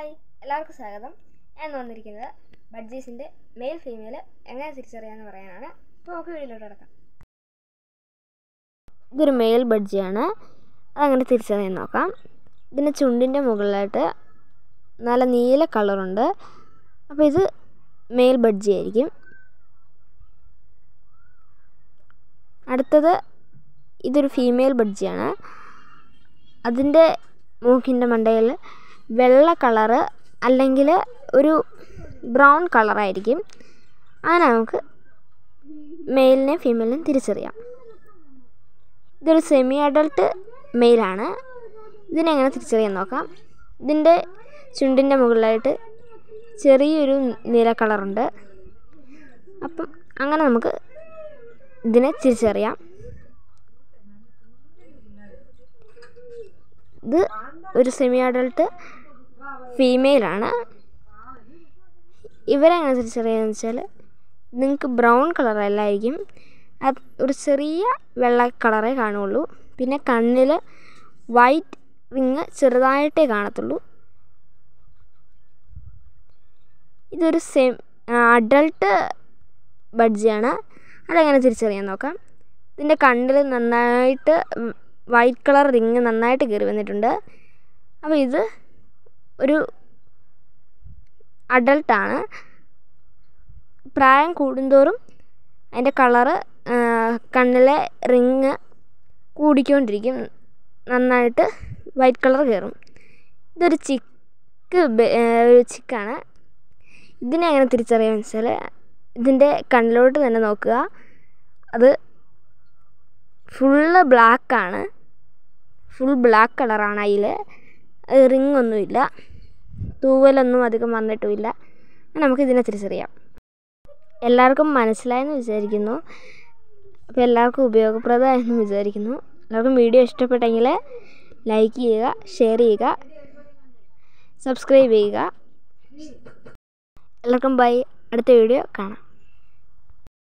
hi എല്ലാവർക്കും സ്വാഗതം ഞാൻ വന്നിരിക്കുന്നത് ബഡ്ജീസിൻ്റെ മെയിൽ ഫീമെയിൽ എങ്ങനെ തിരിച്ചറിയാമെന്ന് പറയാനാണ് അപ്പോൾ നമുക്ക് വീഡിയോ കിടക്കാം ഇതൊരു മെയിൽ ബഡ്ജിയാണ് അതങ്ങനെ തിരിച്ചറിയാൻ നോക്കാം ഇതിൻ്റെ ചുണ്ടിൻ്റെ മുകളിലായിട്ട് നല്ല നീല കളറുണ്ട് അപ്പോൾ ഇത് മെയിൽ ബഡ്ജി ആയിരിക്കും അടുത്തത് ഇതൊരു ഫീമെയിൽ ബഡ്ജിയാണ് അതിൻ്റെ മൂക്കിൻ്റെ മണ്ടയിൽ വെള്ള കളറ് അല്ലെങ്കിൽ ഒരു ബ്രൗൺ കളറായിരിക്കും അങ്ങനെ നമുക്ക് മെയിലിനെയും ഫീമെയിലിനെയും തിരിച്ചറിയാം ഇതൊരു സെമി അഡൾട്ട് മെയിലാണ് ഇതിനെങ്ങനെ തിരിച്ചറിയാൻ നോക്കാം ഇതിൻ്റെ ചുണ്ടിൻ്റെ മുകളിലായിട്ട് ചെറിയൊരു നീല കളറുണ്ട് അപ്പം അങ്ങനെ നമുക്ക് ഇതിനെ തിരിച്ചറിയാം ഇത് ഒരു സെമി അഡൾട്ട് ഫീമെയിലാണ് ഇവരെ തിരിച്ചറിയാന്ന് വെച്ചാൽ നിങ്ങൾക്ക് ബ്രൗൺ കളറല്ലായിരിക്കും അത് ഒരു ചെറിയ വെള്ള കളറേ കാണുള്ളൂ പിന്നെ കണ്ണിൽ വൈറ്റ് റിങ് ചെറുതായിട്ടേ കാണത്തുള്ളൂ ഇതൊരു സെം അഡൾട്ട് ബഡ്ജിയാണ് അതെങ്ങനെ തിരിച്ചറിയാൻ നോക്കാം ഇതിൻ്റെ കണ്ണിൽ നന്നായിട്ട് വൈറ്റ് കളർ റിങ് നന്നായിട്ട് കയറി വന്നിട്ടുണ്ട് അപ്പോൾ ഇത് ഒരു അഡൽട്ടാണ് പ്രായം കൂടുന്തോറും അതിൻ്റെ കളറ് കണ്ണിലെ റിങ് കൂടിക്കൊണ്ടിരിക്കും നന്നായിട്ട് വൈറ്റ് കളർ കയറും ഇതൊരു ചിക്ക് ഒരു ചിക്കാണ് ഇതിനെ എങ്ങനെ തിരിച്ചറിയാമെന്ന് വെച്ചാൽ ഇതിൻ്റെ കണ്ണിലോട്ട് തന്നെ നോക്കുക അത് ഫുള്ള് ബ്ലാക്കാണ് ഫുൾ ബ്ലാക്ക് കളറാണ് അതിൽ റിംഗ് ഒന്നുമില്ല തൂവലൊന്നും അധികം വന്നിട്ടുമില്ല നമുക്കിതിനെ തിരിച്ചറിയാം എല്ലാവർക്കും മനസ്സിലായെന്ന് വിചാരിക്കുന്നു അപ്പോൾ എല്ലാവർക്കും ഉപയോഗപ്രദമായെന്ന് വിചാരിക്കുന്നു എല്ലാവർക്കും വീഡിയോ ഇഷ്ടപ്പെട്ടെങ്കിൽ ലൈക്ക് ചെയ്യുക ഷെയർ ചെയ്യുക സബ്സ്ക്രൈബ് ചെയ്യുക എല്ലാവർക്കും ബൈ അടുത്ത വീഡിയോ കാണാം